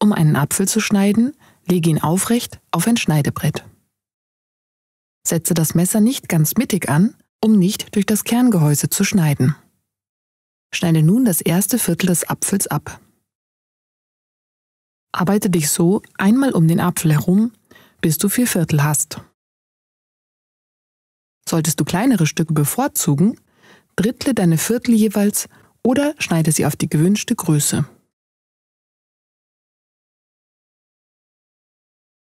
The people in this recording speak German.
Um einen Apfel zu schneiden, lege ihn aufrecht auf ein Schneidebrett. Setze das Messer nicht ganz mittig an, um nicht durch das Kerngehäuse zu schneiden. Schneide nun das erste Viertel des Apfels ab. Arbeite dich so einmal um den Apfel herum, bis du vier Viertel hast. Solltest du kleinere Stücke bevorzugen, drittle deine Viertel jeweils oder schneide sie auf die gewünschte Größe.